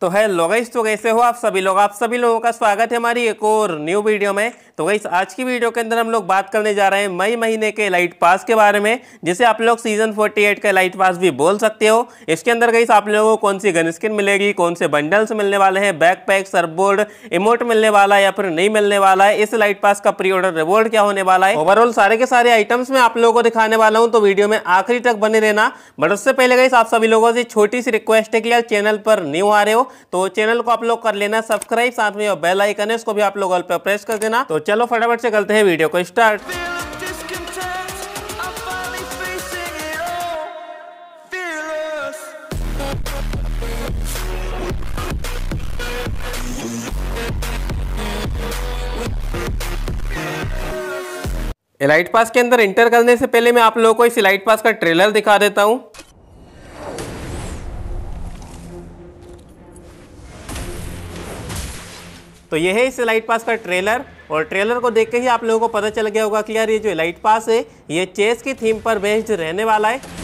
तो है लोगाइस तो कैसे हो आप सभी लोग आप सभी लोगों का स्वागत है हमारी एक और न्यू वीडियो में तो गई आज की वीडियो के अंदर हम लोग बात करने जा रहे हैं मई महीने के लाइट पास के बारे में जिसे आप लोग सीजन 48 का लाइट पास भी बोल सकते हो इसके अंदर गई आप लोगों को कौन सी गन स्किन मिलेगी कौन से बंडल्स मिलने वाले हैं बैक पैक सरबोर्ड इमोट मिलने वाला है या फिर नहीं मिलने वाला है इस लाइट पास का प्री ऑर्डर रिवॉर्ड क्या होने वाला है ओवरऑल सारे के सारे आइटम्स में आप लोगों को दिखाने वाला हूँ तो वीडियो में आखिरी तक बने रहना बट उससे पहले गई आप सभी लोगों से छोटी सी रिक्वेस्ट है कि यार चैनल पर न्यू आ रहे हो तो चैनल को आप लोग कर लेना सब्सक्राइब साथ में बेल आइकन है उसको भी आप लोग ऑल पे प्रेस कर देना तो चलो फटाफट से करते हैं वीडियो को स्टार्ट एलाइट पास के अंदर इंटर करने से पहले मैं आप लोगों को इस एलाइट पास का ट्रेलर दिखा देता हूँ तो ये है इस लाइट पास का ट्रेलर और ट्रेलर को देख के ही आप लोगों को पता चल गया होगा कि यार ये जो लाइट पास है ये चेस की थीम पर बेस्ड रहने वाला है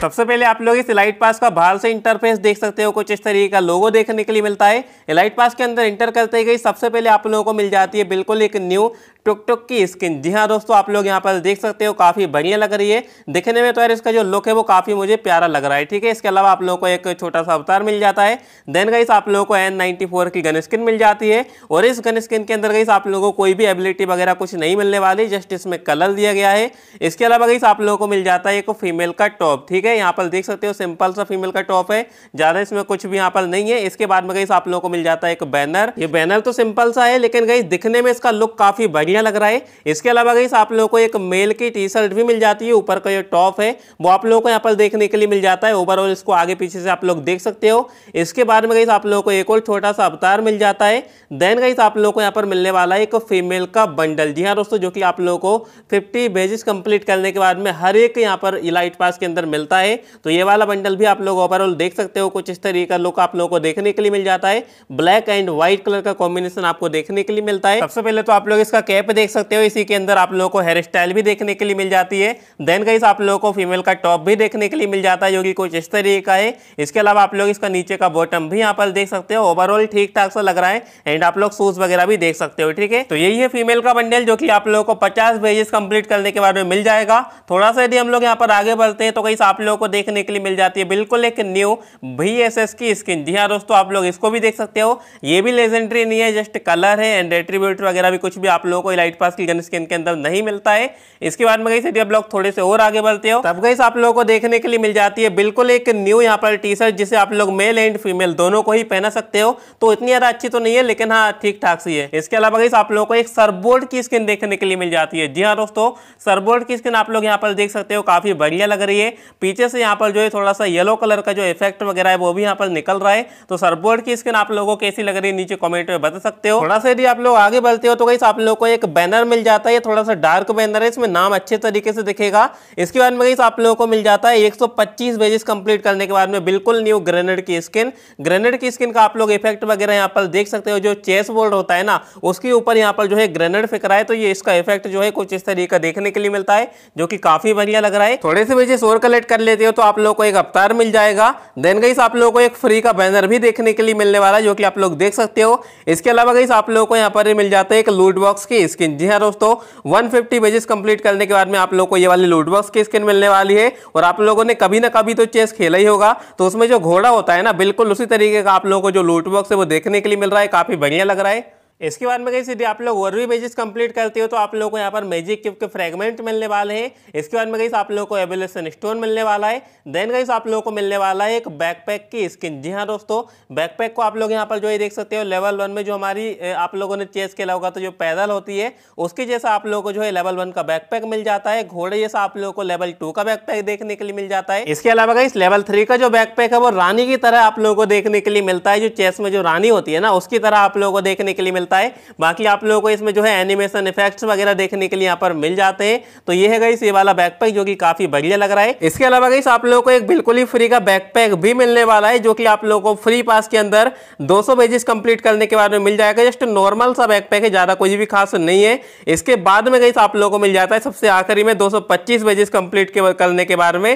सबसे पहले आप लोग इस लाइट पास का बाहर से इंटरफेस देख सकते हो कुछ इस तरीके का लोगो देखने के लिए मिलता है लाइट पास के अंदर इंटर करते ही सबसे पहले आप लोगों को मिल जाती है बिल्कुल एक न्यू टुक की स्किन जी हाँ दोस्तों आप लोग यहाँ पर देख सकते हो काफ़ी बढ़िया लग रही है दिखने में तो यार इसका जो लुक है वो काफ़ी मुझे प्यारा लग रहा है ठीक है इसके अलावा आप लोगों को एक छोटा सा अवतार मिल जाता है देन गई आप लोगों को एन की गन स्किन मिल जाती है और इस गन स्किन के अंदर गई आप लोगों को कोई भी एबिलिटी वगैरह कुछ नहीं मिलने वाली जस्ट इसमें कलर दिया गया है इसके अलावा गई आप लोगों को मिल जाता है एक फीमेल का टॉप ठीक है यहाँ पर देख सकते हो सिंपल सा फीमेल का टॉप है ज़्यादा इसमें कुछ भी यहाँ पर नहीं है इसके बाद में गई आप लोगों को मिल जाता है एक बैनर ये बैनर तो सिंपल सा है लेकिन गई दिखने में इसका लुक काफ़ी बढ़िया बढ़िया लग रहा है इसके अलावा गई आप लोगों को एक मेल की टी शर्ट भी मिल जाती है ऊपर का जो टॉप है वो आप लोगों को यहाँ पर देखने के लिए मिल जाता है ओवरऑल इसको आगे पीछे से आप लोग देख सकते हो इसके बाद में गई आप लोगों को एक और छोटा सा अवतार मिल जाता है देन गई आप लोगों को यहाँ पर मिलने वाला एक फीमेल का बंडल जी हाँ दोस्तों जो कि आप लोगों को फिफ्टी बेजिस कंप्लीट करने के बाद में हर एक यहाँ पर इलाइट पास के अंदर मिलता है तो ये वाला बंडल भी आप लोग ओवरऑल देख सकते हो कुछ इस तरीके का लुक आप लोगों को देखने के लिए मिल जाता है ब्लैक एंड व्हाइट कलर का कॉम्बिनेशन आपको देखने के लिए मिलता है सबसे पहले तो आप लोग इसका कैप देख सकते हो इसी के अंदर आप लोगों को हेयर स्टाइल भी देखने के लिए मिल जाती है देन गाइस आप लोगों को फीमेल का टॉप भी देखने के लिए मिल जाता है जो कि कुछ इस तरीके का है इसके अलावा आप लोग इसका नीचे का बॉटम भी यहाँ पर देख सकते हो ओवरऑल ठीक ठाक सा लग रहा है एंड आप लोग शूज वगैरह भी देख सकते हो ठीक है तो यही है फीमेल का बंडल जो की आप लोगों को पचास पेजेस कंप्लीट करने के बाद में मिल जाएगा थोड़ा सा यदि हम लोग यहाँ पर आगे बढ़ते हैं तो कहीं आप लोगों को देखने के लिए मिल जाती है बिल्कुल एक न्यू भी की स्किन जी हाँ दोस्तों आप लोग इसको भी देख सकते हो ये भी लेजेंड्री नहीं है जस्ट कलर है एंड एट्रीब्यूट वगैरह भी कुछ भी आप लोगों को कोई लाइट पास की गन स्किन के अंदर नहीं मिलता है इसके बाद में गई से जब लोग थोड़े से और आगे बढ़ते हो तब गई आप लोगों को देखने के लिए मिल जाती है बिल्कुल एक न्यू यहाँ पर टी शर्ट जिसे आप लोग मेल एंड फीमेल दोनों को ही पहना सकते हो तो इतनी ज़्यादा अच्छी तो नहीं है लेकिन हाँ ठीक ठाक सी है इसके अलावा गई आप लोगों को एक सरबोर्ड की स्किन देखने के लिए मिल जाती है जी हाँ दोस्तों सरबोर्ड की स्किन आप लोग यहाँ पर देख सकते हो काफ़ी बढ़िया लग रही है पीछे से यहाँ पर जो है थोड़ा सा येलो कलर का जो इफेक्ट वगैरह है वो भी यहाँ पर निकल रहा है तो सरबोर्ड की स्किन आप लोगों को कैसी लग रही है नीचे कॉमेंट में बता सकते हो थोड़ा सा यदि आप लोग आगे बढ़ते हो तो गई आप लोग को एक बैनर मिल जाता है ये थोड़ा सा डार्क बैनर है इसमें नाम अच्छे तरीके से दिखेगा इसके बाद में गई आप लोगों को मिल जाता है 125 पेजेस कंप्लीट करने के बाद में बिल्कुल न्यू ग्रेनेड की स्किन ग्रेनेड की स्किन का आप लोग इफेक्ट वगैरह यहाँ पर देख सकते हो जो चेस बोर्ड होता है ना उसके ऊपर यहाँ पर जो है ग्रेनेड फेंक रहा है तो ये इसका इफेक्ट जो है कुछ इस तरीके का देखने के लिए मिलता है जो कि काफी बढ़िया लग रहा है थोड़े से पेजेस और कलेक्ट कर लेते हो तो आप लोग को एक अवतार मिल जाएगा देन गई आप लोग को एक फ्री का बैनर भी देखने के लिए मिलने वाला है जो कि आप लोग देख सकते हो इसके अलावा गई आप लोग को यहाँ पर मिल जाता है एक लूट बॉक्स की स्किन जी हाँ दोस्तों 150 फिफ्टी बेजिस कंप्लीट करने के बाद में आप लोगों को ये वाली लूटबॉक्स की स्किन मिलने वाली है और आप लोगों ने कभी ना कभी तो चेस खेला ही होगा तो उसमें जो घोड़ा होता है ना बिल्कुल उसी तरीके का आप लोगों को जो लूटबॉक्स है वो देखने के लिए मिल रहा है काफ़ी बढ़िया लग रहा है इसके बाद में कहीं यदि आप लोग और भी बेजिस कंप्लीट करते हो तो आप लोग को यहाँ पर मैजिक क्यूब के फ्रेगमेंट मिलने वाले हैं इसके बाद में कहीं आप लोग को एबुलेशन स्टोन मिलने वाला है देन कहीं आप लोगों को मिलने वाला है एक बैकपैक की स्किन जी हाँ दोस्तों बैकपैक को आप लोग यहाँ पर जो ये देख सकते हो लेवल वन में जो हमारी आप लोगों ने चेस खेला होगा तो जो पैदल होती है उसके जैसा आप लोग को जो है लेवल वन का बैकपैक मिल जाता है घोड़े जैसा आप लोगों को लेवल टू का बैकपैक देखने के लिए मिल जाता है इसके अलावा कहीं लेवल थ्री का जो बैकपैक है वो रानी की तरह आप लोगों को देखने के लिए मिलता है जो चेस में जो रानी होती है ना उसकी तरह आप लोगों को देखने के लिए मिलता मिलता है बाकी आप लोगों को इसमें जो है एनिमेशन इफेक्ट्स वगैरह देखने के लिए यहाँ पर मिल जाते हैं तो ये है गई ये वाला बैकपैक जो कि काफी बढ़िया लग रहा है इसके अलावा गई आप लोगों को एक बिल्कुल ही फ्री का बैकपैक भी मिलने वाला है जो कि आप लोगों को फ्री पास के अंदर दो पेजेस कंप्लीट करने के बाद में मिल जाएगा जस्ट नॉर्मल सा बैकपैक है ज़्यादा कुछ भी खास नहीं है इसके बाद में गई आप लोगों को मिल जाता है सबसे आखिरी में दो पेजेस कंप्लीट करने के बाद में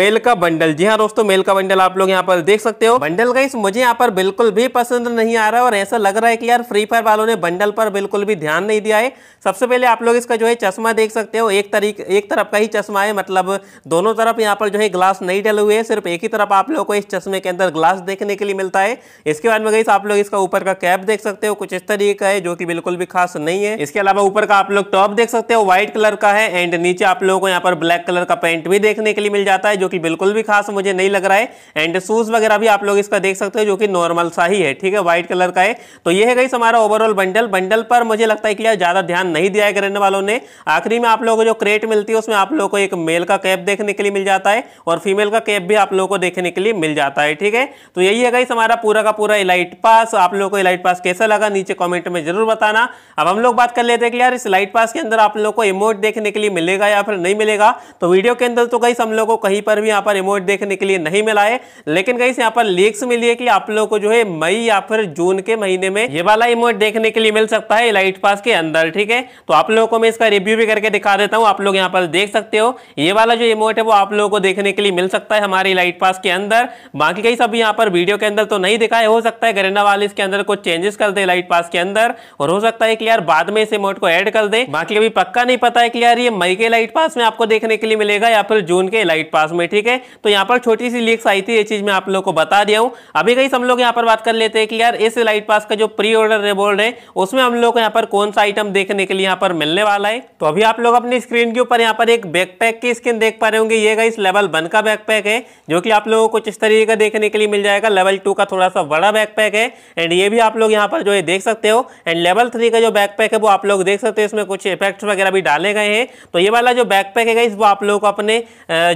मेल का बंडल जी हाँ दोस्तों मेल का बंडल आप लोग यहाँ पर देख सकते हो बंडल गई मुझे यहाँ पर बिल्कुल भी पसंद नहीं आ रहा है और ऐसा लग रहा है कि यार फ्री फायर वालों ने बंडल पर बिल्कुल भी ध्यान नहीं दिया है सबसे पहले आप लोग इसका जो है चश्मा देख सकते हो एक तरीक एक तरफ का ही चश्मा है मतलब दोनों तरफ यहाँ पर जो है ग्लास नहीं डले हुए हैं सिर्फ एक ही तरफ आप लोगों को इस चश्मे के अंदर ग्लास देखने के लिए मिलता है इसके बाद में गई आप लोग इसका ऊपर का कैप देख सकते हो कुछ इस तरीके का है जो कि बिल्कुल भी खास नहीं है इसके अलावा ऊपर का आप लोग टॉप देख सकते हो व्हाइट कलर का है एंड नीचे आप लोगों को यहाँ पर ब्लैक कलर का पेंट भी देखने के लिए मिल जाता है जो कि बिल्कुल भी खास मुझे नहीं लग रहा है एंड शूज वगैरह भी आप लोग इसका देख सकते हो जो कि नॉर्मल सा ही है ठीक है व्हाइट कलर का है तो यह है गई हमारा ओवरऑल पेट्रोल बंडल बंडल पर मुझे लगता है कि ज़्यादा ध्यान नहीं दिया है करने वालों ने आखिरी में आप लोगों को जो क्रेट मिलती है उसमें आप लोगों को एक मेल का कैप देखने के लिए मिल जाता है और फीमेल का कैप भी आप लोगों को देखने के लिए मिल जाता है ठीक है तो यही है गाइस हमारा पूरा का पूरा इलाइट पास आप लोगों को इलाइट पास कैसा लगा नीचे कॉमेंट में जरूर बताना अब हम लोग बात कर लेते हैं कि यार इस लाइट पास के अंदर आप लोग को इमोट देखने के लिए मिलेगा या फिर नहीं मिलेगा तो वीडियो के अंदर तो गाइस हम लोग को कहीं पर भी यहाँ पर इमोट देखने के लिए नहीं मिला है लेकिन गाइस यहाँ पर लीक्स मिली है कि आप लोग को जो है मई या फिर जून के महीने में ये वाला इमोट देख देखने के लिए मिल सकता है लाइट पास के अंदर ठीक है तो आप लोगों को मैं इसका रिव्यू भी करके दिखा देता हूँ आप लोग यहाँ पर देख सकते हो ये वाला जो इमोट है वो आप लोगों को देखने के लिए मिल सकता है हमारे लाइट पास के अंदर बाकी कई सब यहाँ पर वीडियो के अंदर तो नहीं दिखाए हो सकता है गरेना वाले इसके अंदर कुछ चेंजेस कर दे लाइट पास के अंदर और हो सकता है कि यार बाद में इस इमोट को एड कर दे बाकी अभी पक्का नहीं पता है कि यार ये मई के लाइट पास में आपको देखने के लिए मिलेगा या फिर जून के लाइट पास में ठीक है तो यहाँ पर छोटी सी लीक्स आई थी ये चीज मैं आप लोग को बता दिया हूँ अभी कहीं हम लोग यहाँ पर बात कर लेते हैं कि यार इस लाइट पास का जो प्री ऑर्डर रिवॉल्ड रहे हैं उसमें हम लोग को यहाँ पर कौन सा आइटम देखने के लिए यहाँ पर मिलने वाला है तो अभी आप लोग अपनी स्क्रीन के ऊपर यहाँ पर एक बैकपैक की स्किन देख पा रहे होंगे ये गाइस लेवल वन का बैकपैक है जो कि आप लोगों को कुछ इस तरीके का देखने के लिए मिल जाएगा लेवल टू का थोड़ा सा बड़ा बैकपैक है एंड ये भी आप लोग यहाँ पर जो है देख सकते हो एंड लेवल थ्री का जो बैकपैक है वो आप लोग देख सकते हो इसमें कुछ इफेक्ट्स वगैरह भी डाले गए हैं तो ये वाला जो बैकपैक है गाइस वो आप लोग को अपने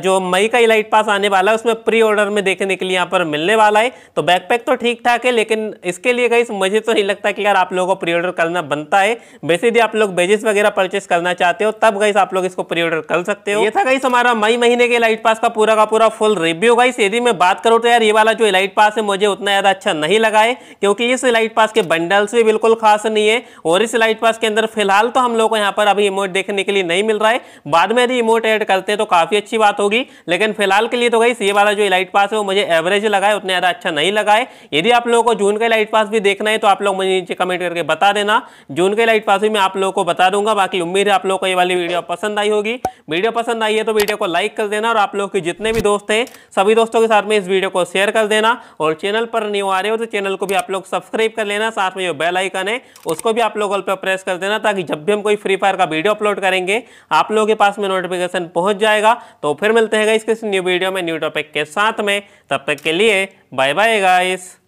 जो मई का इलाइट पास आने वाला है उसमें प्री ऑर्डर में देखने के लिए यहाँ पर मिलने वाला है तो बैकपैक तो ठीक ठाक है लेकिन इसके लिए गाइस मुझे तो नहीं लगता कि यार आप लोगों को प्री ऑर्डर करना बनता है वैसे भी आप लोग बेजेस वगैरह परचेस करना चाहते हो तब गई आप लोग इसको प्री ऑर्डर कर सकते हो ये था गई हमारा मई महीने के लाइट पास का पूरा का पूरा फुल रिव्यू गई यदि मैं बात करूँ तो यार ये वाला जो लाइट पास है मुझे उतना ज़्यादा अच्छा नहीं लगा है क्योंकि इस लाइट पास के बंडल्स भी बिल्कुल खास नहीं है और इस लाइट पास के अंदर फिलहाल तो हम लोग को यहाँ पर अभी इमोट देखने के लिए नहीं मिल रहा है बाद में यदि इमोट ऐड करते हैं तो काफ़ी अच्छी बात होगी लेकिन फिलहाल के लिए तो गई ये वाला जो लाइट पास है वो मुझे एवरेज लगा है उतना ज़्यादा अच्छा नहीं लगा है यदि आप लोगों को जून का लाइट पास भी देखना है तो आप लोग मुझे नीचे कमेंट कमेंट करके बता देना जून के लाइट पास में आप लोगों को बता दूंगा बाकी उम्मीद है आप लोगों को ये वाली वीडियो पसंद आई होगी वीडियो पसंद आई है तो वीडियो को लाइक कर देना और आप लोगों के जितने भी दोस्त हैं सभी दोस्तों के साथ में इस वीडियो को शेयर कर देना और चैनल पर न्यू आ रहे हो तो चैनल को भी आप लोग सब्सक्राइब कर लेना साथ में जो बेल आइकन है उसको भी आप लोग पर प्रेस कर देना ताकि जब भी हम कोई फ्री फायर का वीडियो अपलोड करेंगे आप लोगों के पास में नोटिफिकेशन पहुंच जाएगा तो फिर मिलते हैं इस किसी न्यू वीडियो में न्यू टॉपिक के साथ में तब तक के लिए बाय बाय गाइस